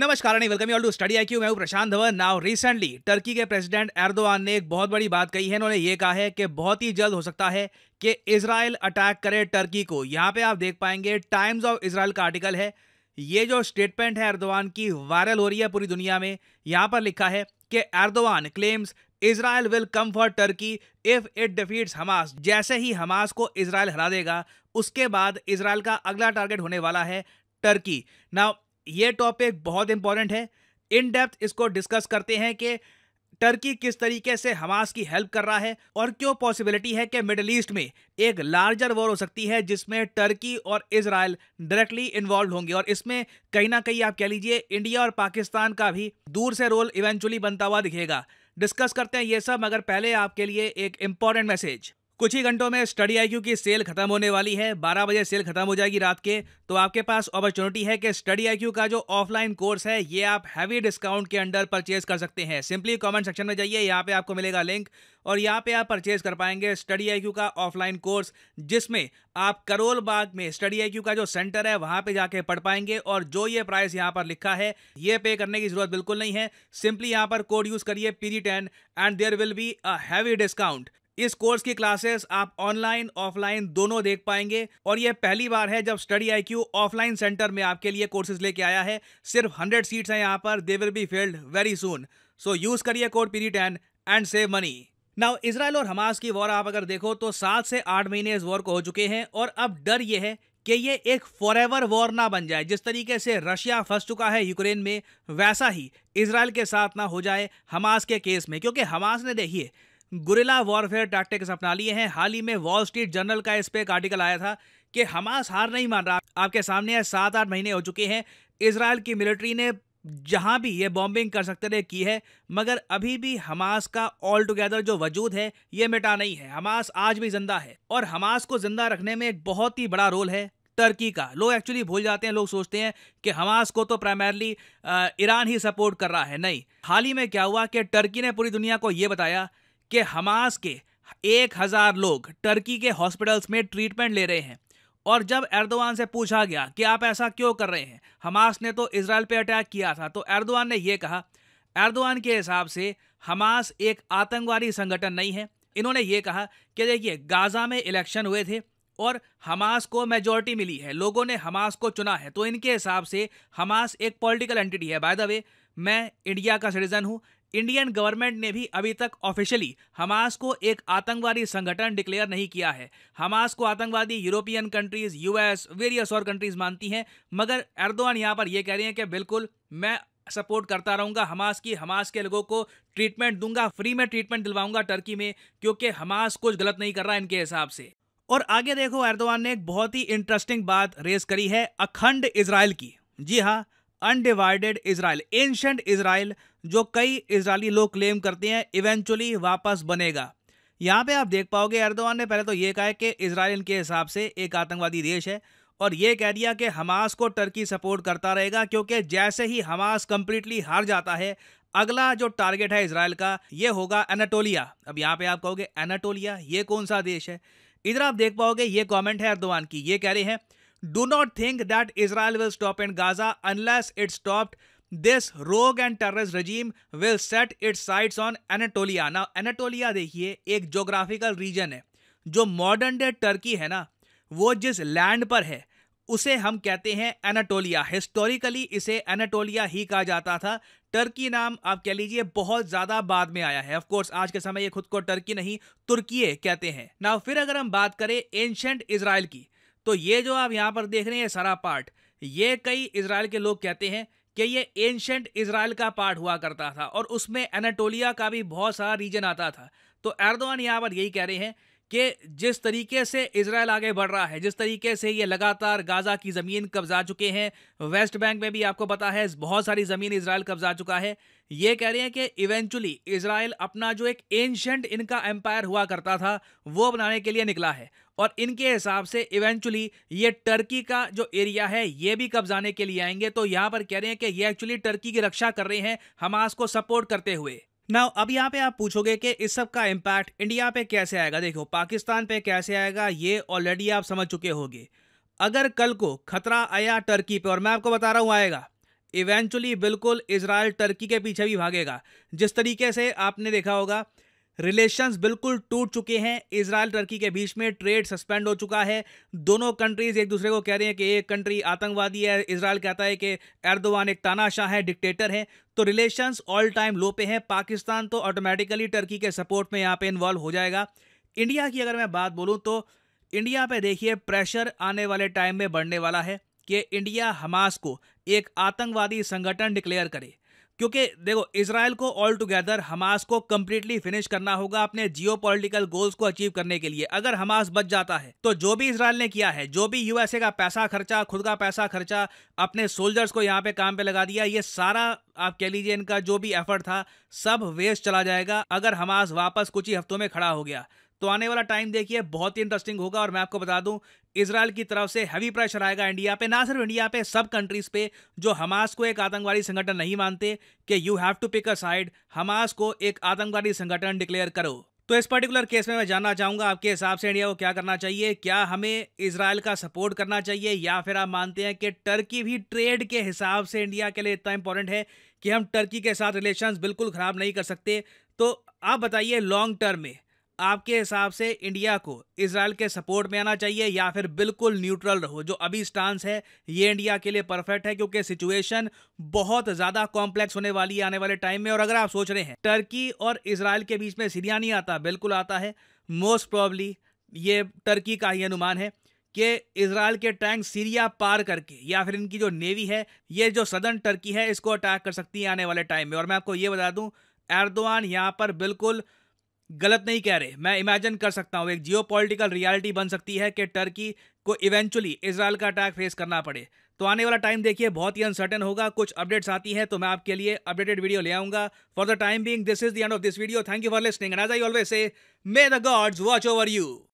नमस्कार and welcome all to study I मैं हूं Prashant Dhawan now recently Turkey के प्रेसिडेंट एर्दोआन ने एक बहुत बड़ी बात कही है उन्होंने ये कहा है कि बहुत ही जल्द हो सकता है कि इसराइल अटैक करे टर्की को यहाँ पे आप देख पाएंगे टाइम्स ऑफ इसराइल का आर्टिकल है ये जो स्टेटमेंट है एर्दोआन की वायरल हो रही है पूरी दुनिया में यहाँ पर लिखा है कि Erdogan claims Israel will come for Turkey if it defeats Hamas जैसे ही हमास को इसराइल हरा देगा उसके बाद इसराइल का अगला टारगेट होने वाला है टर्की नाउ ये टॉपिक बहुत इंपॉर्टेंट है इन डेप्थ इसको डिस्कस करते हैं कि टर्की किस तरीके से हमास की हेल्प कर रहा है और क्यों पॉसिबिलिटी है कि मिडल ईस्ट में एक लार्जर वॉर हो सकती है जिसमें टर्की और इसराइल डायरेक्टली इन्वॉल्व होंगे और इसमें कहीं ना कहीं आप कह लीजिए इंडिया और पाकिस्तान का भी दूर से रोल इवेंचुअली बनता हुआ दिखेगा डिस्कस करते हैं ये सब मगर पहले आपके लिए एक इम्पॉर्टेंट मैसेज कुछ ही घंटों में स्टडी आई की सेल खत्म होने वाली है 12 बजे सेल खत्म हो जाएगी रात के तो आपके पास अपॉर्चुनिटी है कि स्टडी आई का जो ऑफलाइन कोर्स है ये आप हैवी डिस्काउंट के अंडर परचेज कर सकते हैं सिंपली कमेंट सेक्शन में जाइए यहाँ पे आपको मिलेगा लिंक और यहाँ पे आप परचेज कर पाएंगे स्टडी आई का ऑफलाइन कोर्स जिसमें आप करोल बाग में स्टडी आई का जो सेंटर है वहाँ पे जाके पढ़ पाएंगे और जो ये प्राइस यहाँ पर लिखा है ये पे करने की जरूरत बिल्कुल नहीं है सिंपली यहाँ पर कोड यूज करिए piri ten and there will be a heavy discount इस कोर्स की क्लासेस आप ऑनलाइन ऑफलाइन दोनों देख पाएंगे और यह पहली बार है जब स्टडी आई ऑफलाइन सेंटर में आपके लिए कोर्सेज लेके आया है सिर्फ हंड्रेड सीट्स हैं यहाँ पर they will be filled very soon so use करिए code piri ten and save money now Israel और हमास की वॉर आप अगर देखो तो सात से आठ महीने इस वॉर को हो चुके हैं और अब डर यह है कि ये एक एवर वॉर ना बन जाए जिस तरीके से रशिया फंस चुका है यूक्रेन में वैसा ही इसराइल के साथ ना हो जाए हमास के केस में क्योंकि हमास ने देखिए गुरिला वॉरफेयर टैक्टिक्स अपना लिए हैं हाल ही में वॉल स्ट्रीट जर्नल का इस पर एक आर्टिकल आया था कि हमास हार नहीं मान रहा आपके सामने है सात आठ महीने हो चुके हैं इसराइल की मिलिट्री ने जहां भी ये बॉम्बिंग कर सकते थे की है मगर अभी भी हमास का ऑल टुगेदर जो वजूद है ये मिटा नहीं है हमास आज भी जिंदा है और हमास को जिंदा रखने में एक बहुत ही बड़ा रोल है टर्की का लोग एक्चुअली भूल जाते हैं लोग सोचते हैं कि हमास को तो प्राइमरली ईरान ही सपोर्ट कर रहा है नहीं हाल ही में क्या हुआ कि टर्की ने पूरी दुनिया को ये बताया कि हमास के एक हज़ार लोग टर्की के हॉस्पिटल्स में ट्रीटमेंट ले रहे हैं और जब एर्दवान से पूछा गया कि आप ऐसा क्यों कर रहे हैं हमास ने तो इसराइल पर अटैक किया था तो एर्दवान ने यह कहा एर्दवान के हिसाब से हमास एक आतंकवादी संगठन नहीं है इन्होंने ये कहा कि देखिए गाज़ा में इलेक्शन हुए थे और हमास को मेजोरिटी मिली है लोगों ने हमास को चुना है तो इनके हिसाब से हमास एक पॉलिटिकल एंटिटी है बाय द वे मैं इंडिया का सिटीज़न हूँ इंडियन गवर्नमेंट ने भी अभी तक ऑफिशियली हमास को एक आतंकवादी संगठन डिक्लेयर नहीं किया है हमास को आतंकवादी यूरोपियन कंट्रीज यूएस वेरियस और कंट्रीज मानती हैं मगर एर्दोआन यहाँ पर यह कह रहे हैं कि बिल्कुल मैं सपोर्ट करता रहूंगा हमास की हमास के लोगों को ट्रीटमेंट दूंगा फ्री में ट्रीटमेंट दिलवाऊंगा टर्की में क्योंकि हमास कुछ गलत नहीं कर रहा इनके हिसाब से और आगे देखो एर्दोआन ने एक बहुत ही इंटरेस्टिंग बात रेस करी है अखंड इसराइल की जी हाँ अनडिवाइडेड इसराइल एंशंट इसराइल जो कई इसराइली लोग क्लेम करते हैं इवेंचुअली वापस बनेगा यहाँ पे आप देख पाओगे अर्दवान ने पहले तो ये कहा है कि इसराइल इनके हिसाब से एक आतंकवादी देश है और ये कह दिया कि हमास को टर्की सपोर्ट करता रहेगा क्योंकि जैसे ही हमास कम्प्लीटली हार जाता है अगला जो टारगेट है इसराइल का ये होगा एनाटोलिया अब यहाँ पे आप कहोगे एनाटोलिया ये कौन सा देश है इधर आप देख पाओगे ये कमेंट है अर्दवान की ये कह रहे हैं do not think that Israel will stop in Gaza unless it stopped. This rogue and terrorist regime will set its sights on Anatolia. Now, Anatolia dekhiye ek geographical region hai jo modern day turkey hai na wo jis land par hai उसे हम कहते हैं Anatolia historically इसे Anatolia ही कहा जाता था Turkey नाम आप कह लीजिए बहुत ज़्यादा बाद में आया है ऑफ कोर्स आज के समय ये खुद को टर्की नहीं तुर्की कहते हैं ना फिर अगर हम बात करें एंशंट इसराइल की तो ये जो आप यहाँ पर देख रहे हैं सारा पार्ट ये कई इसराइल के लोग कहते हैं कि ये एंशंट इसराइल का पार्ट हुआ करता था और उसमें एनाटोलिया का भी बहुत सारा रीजन आता था तो एरदवान यहाँ पर यही कह रहे हैं कि जिस तरीके से इसराइल आगे बढ़ रहा है जिस तरीके से ये लगातार गाज़ा की ज़मीन कब्जा चुके हैं वेस्ट बैंक में भी आपको पता है बहुत सारी ज़मीन इसराइल कब्जा चुका है ये कह रहे हैं कि इवेंचुअली इसराइल अपना जो एक एंशंट इनका एम्पायर हुआ करता था वो बनाने के लिए निकला है और इनके हिसाब से इवेंचुअली ये टर्की का जो एरिया है ये भी कब्जाने के लिए आएंगे तो यहाँ पर कह रहे हैं कि ये एक्चुअली टर्की की रक्षा कर रहे हैं हमास को सपोर्ट करते हुए ना अब यहाँ पे आप पूछोगे कि इस सब का इम्पैक्ट इंडिया पे कैसे आएगा देखो पाकिस्तान पे कैसे आएगा ये ऑलरेडी आप समझ चुके होंगे अगर कल को खतरा आया टर्की पे और मैं आपको बता रहा हूँ आएगा इवेंचुअली बिल्कुल इसराइल टर्की के पीछे भी भागेगा जिस तरीके से आपने देखा होगा रिलेशंस बिल्कुल टूट चुके हैं इसराइल टर्की के बीच में ट्रेड सस्पेंड हो चुका है दोनों कंट्रीज़ एक दूसरे को कह रही हैं कि एक कंट्री आतंकवादी है इसराइल कहता है कि एर्दोवान एक तानाशाह है डिक्टेटर है तो रिलेशंस ऑल टाइम लो पे हैं पाकिस्तान तो ऑटोमेटिकली टर्की के सपोर्ट में यहाँ पे इन्वॉल्व हो जाएगा इंडिया की अगर मैं बात बोलूँ तो इंडिया पर देखिए प्रेशर आने वाले टाइम में बढ़ने वाला है कि इंडिया हमास को एक आतंकवादी संगठन डिक्लेयर करे क्योंकि देखो इसराइल को ऑल टुगेदर हमास को कंप्लीटली फिनिश करना होगा अपने जियो गोल्स को अचीव करने के लिए अगर हमास बच जाता है तो जो भी इसराइल ने किया है जो भी यूएसए का पैसा खर्चा खुद का पैसा खर्चा अपने सोल्जर्स को यहाँ पे काम पे लगा दिया ये सारा आप कह लीजिए इनका जो भी एफर्ट था सब वेस्ट चला जाएगा अगर हमास वापस कुछ ही हफ्तों में खड़ा हो गया तो आने वाला टाइम देखिए बहुत ही इंटरेस्टिंग होगा और मैं आपको बता दूं इसराइल की तरफ से हैवी प्रेशर आएगा इंडिया पे ना सिर्फ इंडिया पे सब कंट्रीज पे जो हमास को एक आतंकवादी संगठन नहीं मानते कि you have to pick a side Hamas को एक आतंकवादी संगठन डिक्लेयर करो तो इस पर्टिकुलर केस में मैं जानना चाहूंगा आपके हिसाब से इंडिया को क्या करना चाहिए क्या हमें इसराइल का सपोर्ट करना चाहिए या फिर आप मानते हैं कि टर्की भी ट्रेड के हिसाब से इंडिया के लिए इतना इंपॉर्टेंट है कि हम टर्की के साथ रिलेशंस बिल्कुल ख़राब नहीं कर सकते तो आप बताइए लॉन्ग टर्म में आपके हिसाब से इंडिया को इसराइल के सपोर्ट में आना चाहिए या फिर बिल्कुल न्यूट्रल रहो जो अभी स्टांस है ये इंडिया के लिए परफेक्ट है क्योंकि सिचुएशन बहुत ज़्यादा कॉम्प्लेक्स होने वाली है आने वाले टाइम में और अगर आप सोच रहे हैं टर्की और इसराइल के बीच में सीरिया नहीं आता बिल्कुल आता है मोस्ट प्रॉबली ये टर्की का ही अनुमान है कि इसराइल के टैंक सीरिया पार करके या फिर इनकी जो नेवी है ये जो सदर्न टर्की है इसको अटैक कर सकती है आने वाले टाइम में और मैं आपको ये बता दूं एरदवान यहाँ पर बिल्कुल गलत नहीं कह रहे मैं इमेजिन कर सकता हूँ एक जियो रियालिटी बन सकती है कि टर्की को इवेंचुअली इसराइल का अटैक फेस करना पड़े तो आने वाला टाइम देखिए बहुत ही अनसर्टन होगा कुछ अपडेट्स आती हैं तो मैं आपके लिए अपडेटेड वीडियो ले आऊंगा for the time being this is the end of this video thank you for listening and as I always say may the gods watch over you